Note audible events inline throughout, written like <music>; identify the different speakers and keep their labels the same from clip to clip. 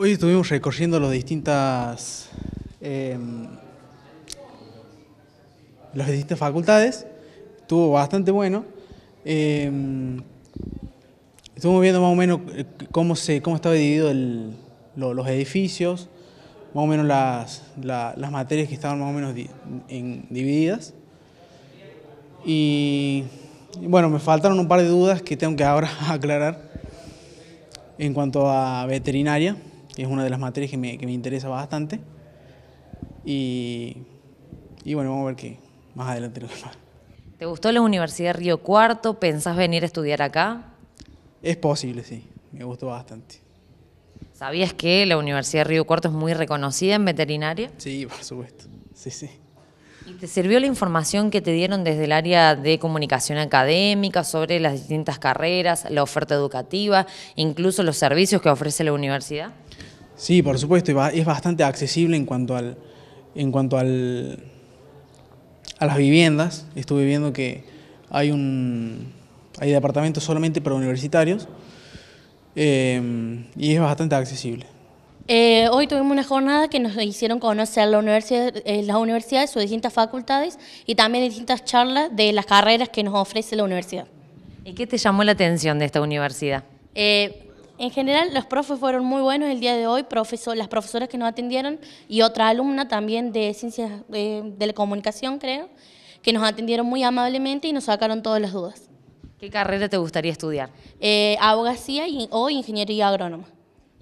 Speaker 1: Hoy estuvimos recorriendo los distintas, em, las distintas facultades, estuvo bastante bueno. Em, estuvimos viendo más o menos eh, cómo, se, cómo estaba dividido los edificios, más o menos las, materias que estaban más o menos divididas. y bueno, me faltaron un par de dudas que tengo que ahora <laughs> aclarar en cuanto a veterinaria es una de las materias que me, interesa bastante. Y, bueno, vamos a ver qué más adelante lo
Speaker 2: ¿Te gustó la Universidad de Río Cuarto? ¿Pensás venir a estudiar acá?
Speaker 1: Es posible, sí. Me gustó bastante.
Speaker 2: ¿Sabías que la Universidad de Río Cuarto es muy reconocida en veterinaria?
Speaker 1: Sí, por supuesto. Sí, sí.
Speaker 2: ¿Y te sirvió la información que te dieron desde el área de comunicación académica sobre las distintas carreras, la oferta educativa, incluso los servicios que ofrece la universidad?
Speaker 1: Sí, por supuesto, es bastante accesible en cuanto al, en cuanto al, a las viviendas. Estuve viendo que hay un hay departamentos solamente para universitarios eh, y es bastante accesible.
Speaker 3: Eh, hoy tuvimos una jornada que nos hicieron conocer la universidad, eh, las universidades, sus distintas facultades y también distintas charlas de las carreras que nos ofrece la universidad.
Speaker 2: ¿Y qué te llamó la atención de esta universidad?
Speaker 3: En general, los profes fueron muy buenos el día de hoy, profesor, las profesoras que nos atendieron y otra alumna también de Ciencias de, la Comunicación, creo, que nos atendieron muy amablemente y nos sacaron todas las dudas. ¿Qué carrera
Speaker 2: te gustaría estudiar?
Speaker 3: Eh, abogacía o ingeniería agrónoma.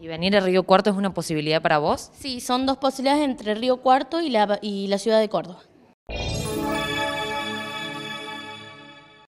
Speaker 2: ¿Y venir a Río Cuarto es una posibilidad para vos?
Speaker 3: Sí, son dos posibilidades entre Río Cuarto y y la ciudad de Córdoba.